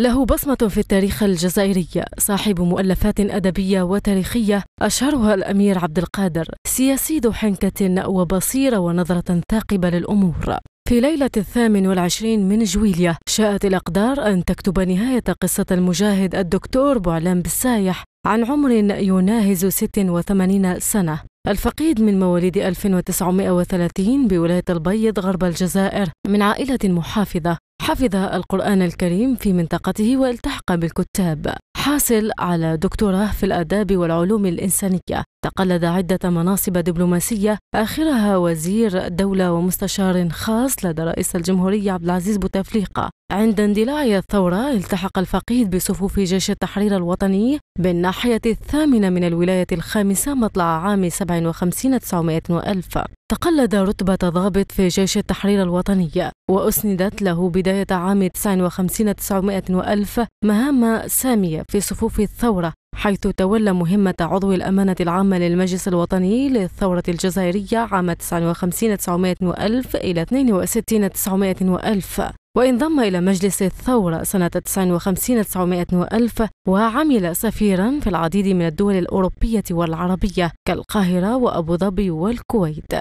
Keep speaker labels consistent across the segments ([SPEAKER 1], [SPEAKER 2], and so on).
[SPEAKER 1] له بصمة في التاريخ الجزائري صاحب مؤلفات أدبية وتاريخية أشهرها الأمير عبد القادر سياسي ذو حنكة وبصيرة ونظرة ثاقبة للأمور في ليلة الثامن والعشرين من جويلية شاءت الأقدار أن تكتب نهاية قصة المجاهد الدكتور بوعلان بالسايح عن عمر يناهز 86 سنة الفقيد من مواليد 1930 بولاية البيض غرب الجزائر من عائلة محافظة حفظ القرآن الكريم في منطقته والتحق بالكتاب حاصل على دكتوراه في الآداب والعلوم الإنسانية تقلد عدة مناصب دبلوماسية آخرها وزير دولة ومستشار خاص لدى رئيس الجمهورية عبد العزيز بوتفليقة عند اندلاع الثورة التحق الفقيد بصفوف جيش التحرير الوطني بالناحية الثامنة من الولاية الخامسة مطلع عام 57 900 ألف تقلد رتبة ضابط في جيش التحرير الوطني وأسندت له بداية عام 59 900 ألف مهام سامية في صفوف الثورة حيث تولى مهمة عضو الأمانة العامة للمجلس الوطني للثورة الجزائرية عام 59 900 ألف إلى 62 900 ألف وانضم إلى مجلس الثورة سنة 59 900 ألف وعمل سفيرا في العديد من الدول الأوروبية والعربية كالقاهرة وأبو ظبي والكويت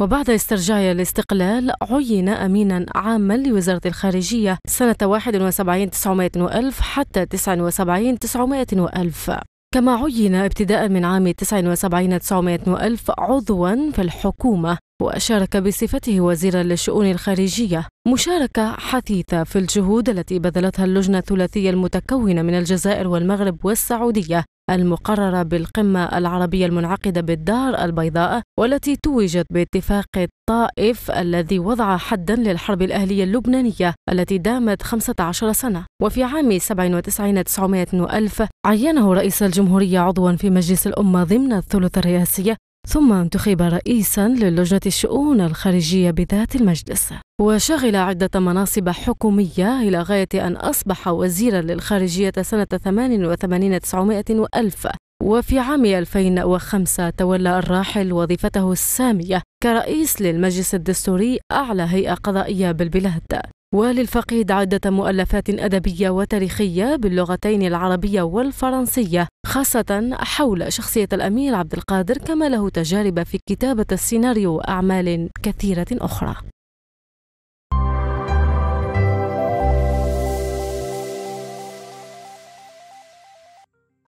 [SPEAKER 1] وبعد استرجاع الاستقلال عين أمينا عاما لوزارة الخارجية سنة 71 900 ألف حتى 79 900 ألف كما عين ابتداء من عام 79 900 ألف عضوا في الحكومة وشارك بصفته وزيرا للشؤون الخارجية مشاركة حثيثة في الجهود التي بذلتها اللجنة الثلاثية المتكونة من الجزائر والمغرب والسعودية المقررة بالقمة العربية المنعقدة بالدار البيضاء والتي توجت باتفاق الطائف الذي وضع حدا للحرب الأهلية اللبنانية التي دامت 15 سنة وفي عام 97 900 ألف عينه رئيس الجمهورية عضوا في مجلس الأمة ضمن الثلث الرئاسي ثم انتخب رئيسا للجنة الشؤون الخارجية بذات المجلس وشغل عدة مناصب حكومية إلى غاية أن أصبح وزيرا للخارجية سنة 88 900 وألف وفي عام 2005 تولى الراحل وظيفته السامية كرئيس للمجلس الدستوري أعلى هيئة قضائية بالبلاد وللفقيد عدة مؤلفات أدبية وتاريخية باللغتين العربية والفرنسية خاصة حول شخصية الأمير عبد القادر كما له تجارب في كتابة السيناريو وأعمال كثيرة أخرى